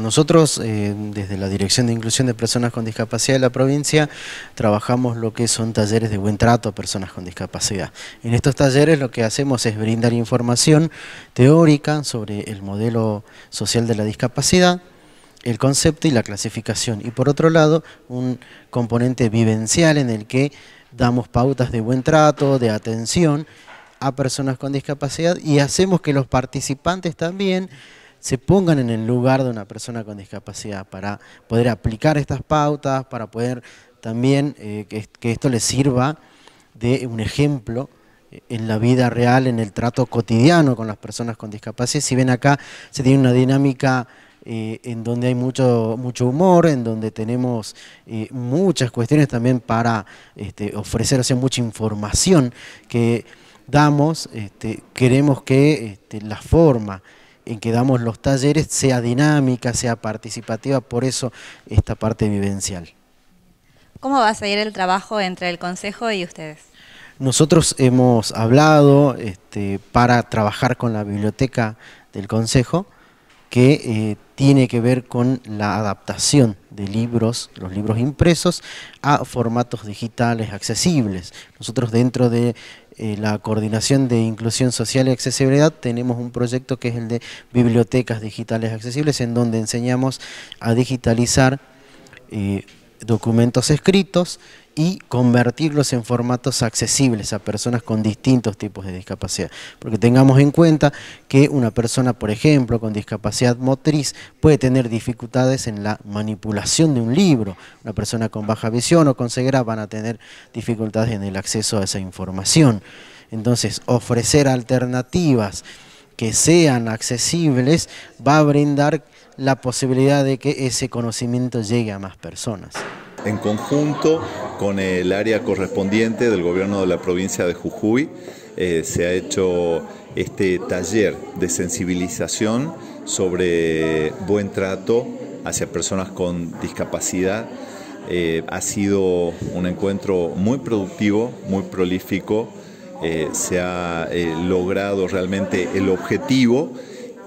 Nosotros, eh, desde la Dirección de Inclusión de Personas con Discapacidad de la provincia, trabajamos lo que son talleres de buen trato a personas con discapacidad. En estos talleres lo que hacemos es brindar información teórica sobre el modelo social de la discapacidad, el concepto y la clasificación. Y por otro lado, un componente vivencial en el que damos pautas de buen trato, de atención a personas con discapacidad y hacemos que los participantes también se pongan en el lugar de una persona con discapacidad para poder aplicar estas pautas, para poder también eh, que, esto les sirva de un ejemplo eh, en la vida real, en el trato cotidiano con las personas con discapacidad. Si ven acá, se tiene una dinámica eh, en donde hay mucho, mucho humor, en donde tenemos muchas cuestiones también para este, ofrecer, mucha información que damos, este, queremos que este, la forma en que damos los talleres sea dinámica, sea participativa, por eso esta parte vivencial. ¿Cómo va a seguir el trabajo entre el Consejo y ustedes? Nosotros hemos hablado este, para trabajar con la biblioteca del Consejo, que eh, tiene que ver con la adaptación de libros, los libros impresos, a formatos digitales accesibles. Nosotros dentro de eh, la coordinación de inclusión social y accesibilidad tenemos un proyecto que es el de bibliotecas digitales accesibles en donde enseñamos a digitalizar eh, documentos escritos y convertirlos en formatos accesibles a personas con distintos tipos de discapacidad. Porque tengamos en cuenta que una persona, por ejemplo, con discapacidad motriz puede tener dificultades en la manipulación de un libro. Una persona con baja visión o con ceguera van a tener dificultades en el acceso a esa información. Entonces, ofrecer alternativas que sean accesibles va a brindar la posibilidad de que ese conocimiento llegue a más personas. En conjunto con el área correspondiente del gobierno de la provincia de Jujuy, eh, se ha hecho este taller de sensibilización sobre buen trato hacia personas con discapacidad. Eh, ha sido un encuentro muy productivo, muy prolífico, eh, se ha eh, logrado realmente el objetivo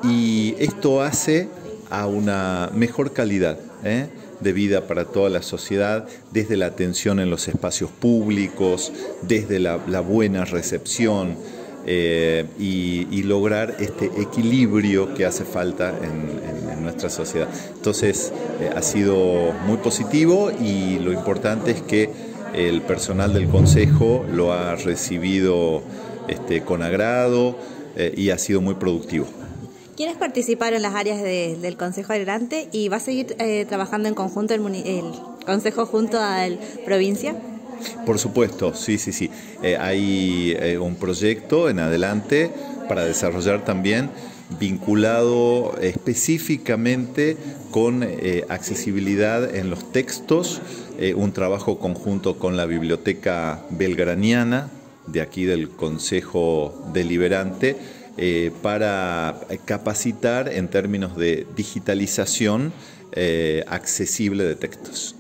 y esto hace a una mejor calidad ¿eh? de vida para toda la sociedad, desde la atención en los espacios públicos, desde la, buena recepción y, lograr este equilibrio que hace falta en, nuestra sociedad. Entonces ha sido muy positivo y lo importante es que el personal del Consejo lo ha recibido este, con agrado eh, y ha sido muy productivo. ¿Quieres participaron en las áreas del Consejo Adelante y va a seguir eh, trabajando en conjunto el, Consejo junto a la provincia? Por supuesto, sí, sí, sí. Eh, hay un proyecto en adelante para desarrollar también vinculado específicamente con accesibilidad en los textos eh, un trabajo conjunto con la Biblioteca Belgraniana, de aquí del Consejo Deliberante, eh, para capacitar en términos de digitalización eh, accesible de textos.